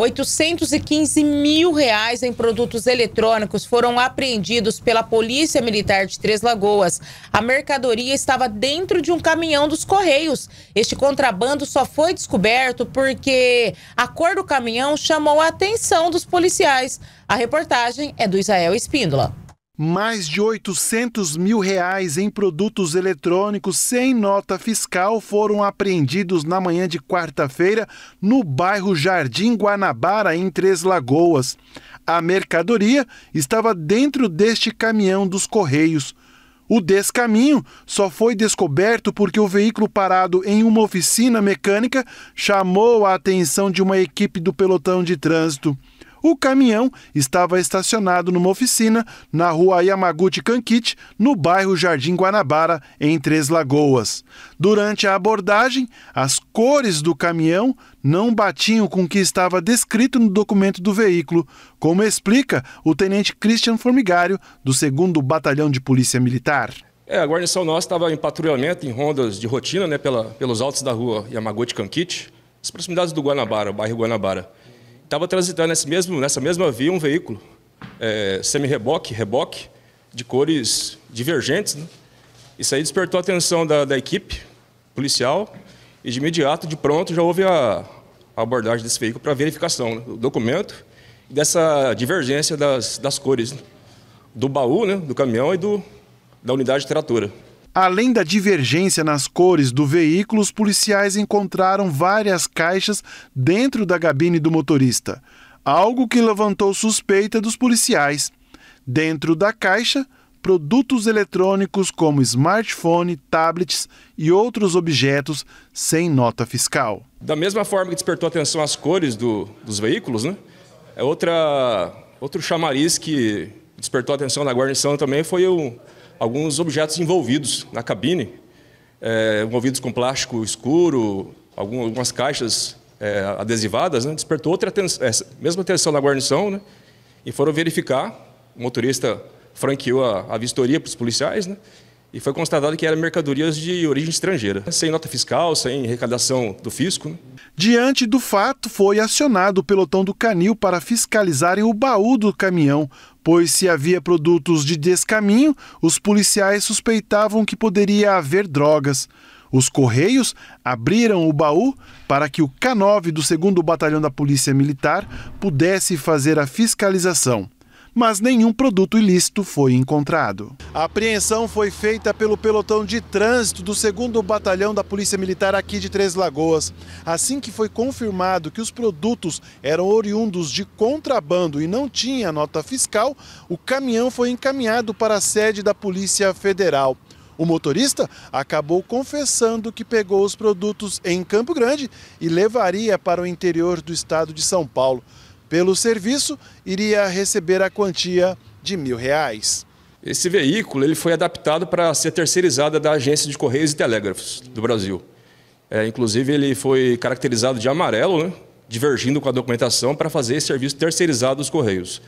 815 mil reais em produtos eletrônicos foram apreendidos pela Polícia Militar de Três Lagoas. A mercadoria estava dentro de um caminhão dos Correios. Este contrabando só foi descoberto porque a cor do caminhão chamou a atenção dos policiais. A reportagem é do Israel Espíndola mais de 800 mil reais em produtos eletrônicos sem nota fiscal foram apreendidos na manhã de quarta-feira no bairro Jardim Guanabara, em Três Lagoas. A mercadoria estava dentro deste caminhão dos Correios. O descaminho só foi descoberto porque o veículo parado em uma oficina mecânica chamou a atenção de uma equipe do pelotão de trânsito. O caminhão estava estacionado numa oficina na rua Yamaguchi Kankichi, no bairro Jardim Guanabara, em Três Lagoas. Durante a abordagem, as cores do caminhão não batiam com o que estava descrito no documento do veículo, como explica o tenente Christian Formigário, do 2 Batalhão de Polícia Militar. É, a guarnição nossa estava em patrulhamento, em rondas de rotina, né, pela, pelos altos da rua Yamaguchi Kankichi, as proximidades do Guanabara, o bairro Guanabara estava transitando nesse mesmo, nessa mesma via um veículo é, semi-reboque, reboque, de cores divergentes. Né? Isso aí despertou a atenção da, da, equipe policial e de imediato, de pronto, já houve a, a abordagem desse veículo para verificação né? do documento e dessa divergência das, das cores né? do baú, né? do caminhão e do, da unidade de tratora. Além da divergência nas cores do veículo, os policiais encontraram várias caixas dentro da gabine do motorista, algo que levantou suspeita dos policiais. Dentro da caixa, produtos eletrônicos como smartphone, tablets e outros objetos sem nota fiscal. Da mesma forma que despertou atenção as cores do, dos veículos, né? É outra, outro chamariz que despertou atenção da guarnição também foi o alguns objetos envolvidos na cabine, é, envolvidos com plástico escuro, algum, algumas caixas é, adesivadas, né? despertou outra atenção, essa é, mesma atenção da guarnição, né? e foram verificar, o motorista franqueou a, a vistoria para os policiais, né? e foi constatado que eram mercadorias de origem estrangeira, sem nota fiscal, sem arrecadação do fisco. Né? Diante do fato, foi acionado o pelotão do Canil para fiscalizarem o baú do caminhão, pois se havia produtos de descaminho, os policiais suspeitavam que poderia haver drogas. Os Correios abriram o baú para que o K9 do 2 Batalhão da Polícia Militar pudesse fazer a fiscalização mas nenhum produto ilícito foi encontrado. A apreensão foi feita pelo pelotão de trânsito do 2 Batalhão da Polícia Militar aqui de Três Lagoas. Assim que foi confirmado que os produtos eram oriundos de contrabando e não tinha nota fiscal, o caminhão foi encaminhado para a sede da Polícia Federal. O motorista acabou confessando que pegou os produtos em Campo Grande e levaria para o interior do estado de São Paulo. Pelo serviço, iria receber a quantia de mil reais. Esse veículo ele foi adaptado para ser terceirizado da Agência de Correios e Telégrafos do Brasil. É, inclusive, ele foi caracterizado de amarelo, né? divergindo com a documentação para fazer esse serviço terceirizado dos Correios.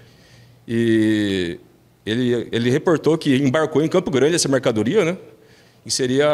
E ele, ele reportou que embarcou em Campo Grande essa mercadoria, né? e seria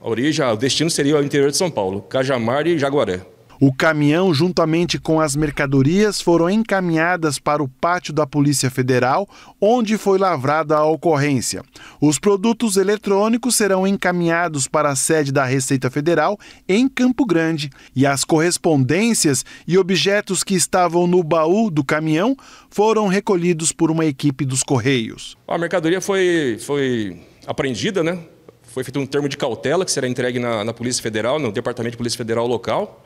a origem, o destino seria o interior de São Paulo, Cajamar e Jaguaré. O caminhão, juntamente com as mercadorias, foram encaminhadas para o pátio da Polícia Federal, onde foi lavrada a ocorrência. Os produtos eletrônicos serão encaminhados para a sede da Receita Federal em Campo Grande e as correspondências e objetos que estavam no baú do caminhão foram recolhidos por uma equipe dos Correios. A mercadoria foi, foi apreendida, né? Foi feito um termo de cautela que será entregue na, na Polícia Federal, no Departamento de Polícia Federal local.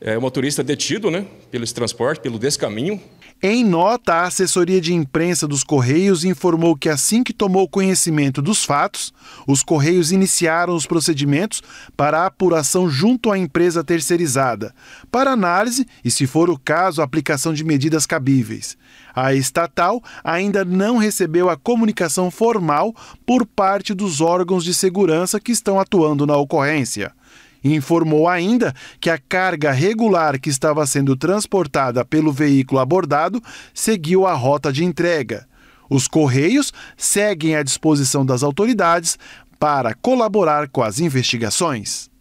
É, o motorista é detido né, pelo transporte, pelo descaminho. Em nota, a assessoria de imprensa dos Correios informou que assim que tomou conhecimento dos fatos, os Correios iniciaram os procedimentos para a apuração junto à empresa terceirizada, para análise e, se for o caso, aplicação de medidas cabíveis. A estatal ainda não recebeu a comunicação formal por parte dos órgãos de segurança que estão atuando na ocorrência. Informou ainda que a carga regular que estava sendo transportada pelo veículo abordado seguiu a rota de entrega. Os Correios seguem à disposição das autoridades para colaborar com as investigações.